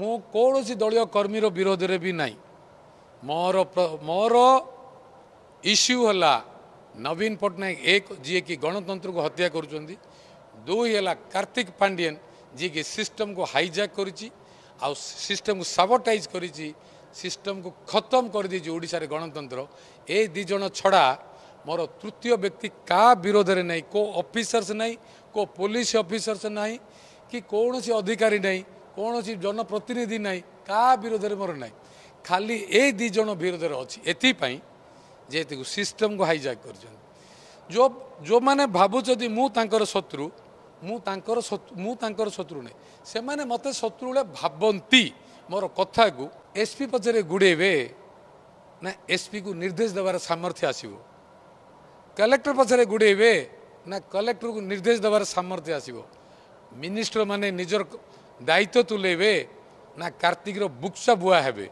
ମୁଁ କୌଣସି ଦଳୀୟ କର୍ମୀର ବିରୋଧରେ ବି ନାହିଁ ମୋର ମୋର ଇସ୍ୟୁ ହେଲା ନବୀନ ପଟ୍ଟନାୟକ ଏକ ଯିଏକି ଗଣତନ୍ତ୍ରକୁ ହତ୍ୟା କରୁଛନ୍ତି ଦୁଇ ହେଲା କାର୍ତ୍ତିକ ପାଣ୍ଡିଆନ ଯିଏକି ସିଷ୍ଟମକୁ ହାଇଜାକ୍ କରିଛି ଆଉ ସିଷ୍ଟମକୁ ସାବଟାଇଜ୍ କରିଛି ସିଷ୍ଟମକୁ ଖତମ କରିଦେଇଛି ଓଡ଼ିଶାରେ ଗଣତନ୍ତ୍ର ଏ ଦୁଇ ଜଣ ଛଡ଼ା ମୋର ତୃତୀୟ ବ୍ୟକ୍ତି କାହା ବିରୋଧରେ ନାହିଁ କେଉଁ ଅଫିସର୍ସ ନାହିଁ କେଉଁ ପୋଲିସ ଅଫିସର୍ସ ନାହିଁ କି କୌଣସି ଅଧିକାରୀ ନାହିଁ କୌଣସି ଜନପ୍ରତିନିଧି ନାହିଁ କାହା ବିରୋଧରେ ମୋର ନାହିଁ ଖାଲି ଏଇ ଦୁଇ ଜଣ ବିରୋଧରେ ଅଛି ଏଥିପାଇଁ ଯେହେତୁ ଏତିକୁ ସିଷ୍ଟମ୍କୁ ହାଇଜାକ୍ କରିଛନ୍ତି ଯେଉଁମାନେ ଭାବୁଛନ୍ତି ମୁଁ ତାଙ୍କର ଶତ୍ରୁ ମୁଁ ତାଙ୍କର ମୁଁ ତାଙ୍କର ଶତ୍ରୁ ନାହିଁ ସେମାନେ ମୋତେ ଶତ୍ରୁ ବେଳେ ଭାବନ୍ତି ମୋର କଥାକୁ ଏସ୍ପି ପଛରେ ଗୁଡ଼େଇବେ ନା ଏସ୍ ପିକୁ ନିର୍ଦ୍ଦେଶ ଦେବାର ସାମର୍ଥ୍ୟ ଆସିବ କଲେକ୍ଟର ପଛରେ ଗୁଡ଼େଇବେ ନା କଲେକ୍ଟରକୁ ନିର୍ଦ୍ଦେଶ ଦେବାର ସାମର୍ଥ୍ୟ ଆସିବ ମିନିଷ୍ଟର ମାନେ ନିଜର ଦାୟିତ୍ୱ ତୁଲେଇବେ ନା କାର୍ତ୍ତିକର ବୁକ୍ସ ବୁଆ ହେବେ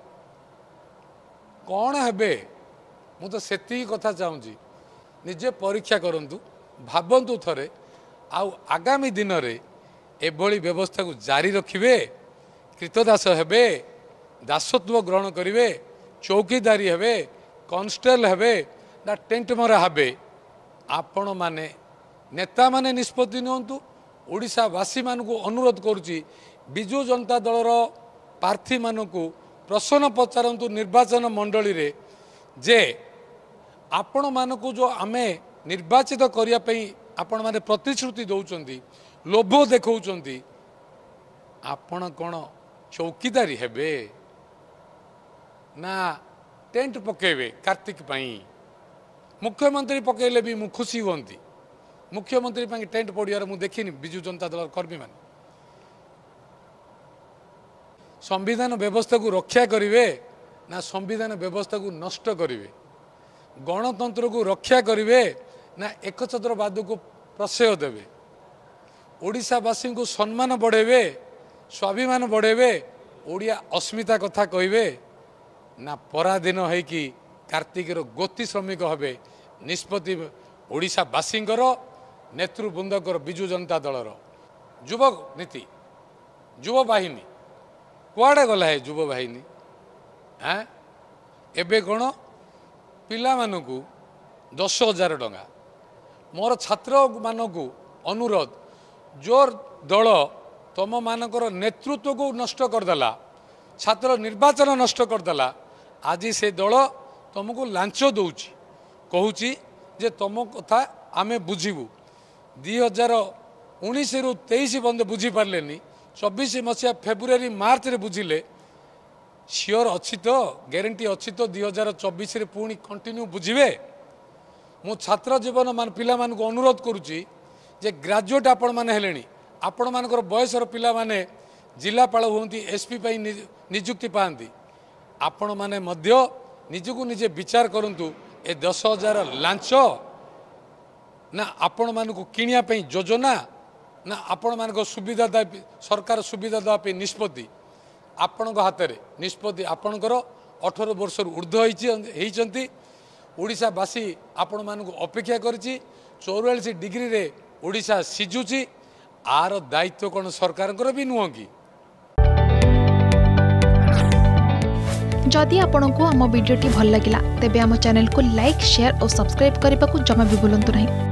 କ'ଣ ହେବେ ମୁଁ ତ ସେତିକି କଥା ଚାହୁଁଛି ନିଜେ ପରୀକ୍ଷା କରନ୍ତୁ ଭାବନ୍ତୁ ଥରେ ଆଉ ଆଗାମୀ ଦିନରେ ଏଭଳି ବ୍ୟବସ୍ଥାକୁ ଜାରି ରଖିବେ କ୍ରୀତଦାସ ହେବେ ଦାସତ୍ଵ ଗ୍ରହଣ କରିବେ ଚୌକିଦାରୀ ହେବେ କନଷ୍ଟେବଲ ହେବେ ନା ଟେଣ୍ଟ ମରା ହେବେ ଆପଣମାନେ ନେତାମାନେ ନିଷ୍ପତ୍ତି ନିଅନ୍ତୁ ଓଡ଼ିଶାବାସୀମାନଙ୍କୁ ଅନୁରୋଧ କରୁଛି ବିଜୁ ଜନତା ଦଳର ପ୍ରାର୍ଥୀମାନଙ୍କୁ ପ୍ରଶ୍ନ ପଚାରନ୍ତୁ ନିର୍ବାଚନ ମଣ୍ଡଳୀରେ ଯେ ଆପଣମାନଙ୍କୁ ଯେଉଁ ଆମେ ନିର୍ବାଚିତ କରିବା ପାଇଁ ଆପଣମାନେ ପ୍ରତିଶ୍ରୁତି ଦେଉଛନ୍ତି ଲୋଭ ଦେଖାଉଛନ୍ତି ଆପଣ କ'ଣ ଚୌକିଦାରୀ ହେବେ ନା ଟେଣ୍ଟ ପକାଇବେ କାର୍ତ୍ତିକ ପାଇଁ ମୁଖ୍ୟମନ୍ତ୍ରୀ ପକାଇଲେ ବି ମୁଁ ଖୁସି ହୁଅନ୍ତି ମୁଖ୍ୟମନ୍ତ୍ରୀ ପାଇଁ ଟେଣ୍ଟ ପଡ଼ିବାର ମୁଁ ଦେଖିନି ବିଜୁ ଜନତା ଦଳର କର୍ମୀମାନେ ସମ୍ବିଧାନ ବ୍ୟବସ୍ଥାକୁ ରକ୍ଷା କରିବେ ନା ସମ୍ବିଧାନ ବ୍ୟବସ୍ଥାକୁ ନଷ୍ଟ କରିବେ ଗଣତନ୍ତ୍ରକୁ ରକ୍ଷା କରିବେ ନା ଏକଛତ୍ରବାଦକୁ ପ୍ରଶୟ ଦେବେ ଓଡ଼ିଶାବାସୀଙ୍କୁ ସମ୍ମାନ ବଢ଼େଇବେ ସ୍ୱାଭିମାନ ବଢ଼େଇବେ ଓଡ଼ିଆ ଅସ୍ମିତା କଥା କହିବେ ନା ପରାଧୀନ ହୋଇକି କାର୍ତ୍ତିକର ଗୋତି ଶ୍ରମିକ ହେବେ ନିଷ୍ପତ୍ତି ଓଡ଼ିଶାବାସୀଙ୍କର ନେତୃବୃନ୍ଦଙ୍କର ବିଜୁ ଜନତା ଦଳର ଯୁବ ନୀତି ଯୁବ ବାହିନୀ କୁଆଡ଼େ ଗଲା ଏ ଯୁବ ବାହିନୀ ଆଁ ଏବେ କ'ଣ ପିଲାମାନଙ୍କୁ ଦଶ ହଜାର ଟଙ୍କା ମୋର ଛାତ୍ରମାନଙ୍କୁ ଅନୁରୋଧ ଜୋର ଦଳ ତୁମମାନଙ୍କର ନେତୃତ୍ୱକୁ ନଷ୍ଟ କରିଦେଲା ଛାତ୍ର ନିର୍ବାଚନ ନଷ୍ଟ କରିଦେଲା ଆଜି ସେ ଦଳ ତୁମକୁ ଲାଞ୍ଚ ଦେଉଛି କହୁଛି ଯେ ତୁମ କଥା ଆମେ ବୁଝିବୁ ଦୁଇ ହଜାର ଉଣେଇଶରୁ ତେଇଶ ପର୍ଯ୍ୟନ୍ତ ବୁଝିପାରିଲେନି ଚବିଶ ମସିହା ଫେବୃଆରୀ ମାର୍ଚ୍ଚରେ ବୁଝିଲେ ସିଓର ଅଛି ତ ଗ୍ୟାରେଣ୍ଟି ଅଛି ତ ଦୁଇ ହଜାର ଚବିଶରେ ପୁଣି କଣ୍ଟିନ୍ୟୁ ବୁଝିବେ ମୁଁ ଛାତ୍ର ଜୀବନ ପିଲାମାନଙ୍କୁ ଅନୁରୋଧ କରୁଛି ଯେ ଗ୍ରାଜୁଏଟ୍ ଆପଣମାନେ ହେଲେଣି ଆପଣମାନଙ୍କର ବୟସର ପିଲାମାନେ ଜିଲ୍ଲାପାଳ ହୁଅନ୍ତି ଏସ୍ପି ପାଇଁ ନିଯୁକ୍ତି ପାଆନ୍ତି ଆପଣମାନେ ମଧ୍ୟ ନିଜକୁ ନିଜେ ବିଚାର କରନ୍ତୁ ଏ ଦଶ ହଜାର ଲାଞ୍ଚ ନା ଆପଣମାନଙ୍କୁ କିଣିବା ପାଇଁ ଯୋଜନା ନା ଆପଣମାନଙ୍କ ସୁବିଧା ଦେବା ସରକାର ସୁବିଧା ଦେବା ପାଇଁ ନିଷ୍ପତ୍ତି ଆପଣଙ୍କ ହାତରେ ନିଷ୍ପତ୍ତି ଆପଣଙ୍କର ଅଠର ବର୍ଷରୁ ଉର୍ଦ୍ଧ୍ୱ ହେଇଛି ହେଇଛନ୍ତି ଓଡ଼ିଶାବାସୀ ଆପଣମାନଙ୍କୁ ଅପେକ୍ଷା କରିଛି ଚଉରାଳିଶ ଡିଗ୍ରୀରେ ଓଡ଼ିଶା ସିଝୁଛି ଆର ଦାୟିତ୍ୱ କ'ଣ ସରକାରଙ୍କର ବି ନୁହଁ କି ଯଦି ଆପଣଙ୍କୁ ଆମ ଭିଡ଼ିଓଟି ଭଲ ଲାଗିଲା ତେବେ ଆମ ଚ୍ୟାନେଲକୁ ଲାଇକ୍ ସେୟାର ଓ ସବସ୍କ୍ରାଇବ୍ କରିବାକୁ ଜମା ବି ଭୁଲନ୍ତୁ ନାହିଁ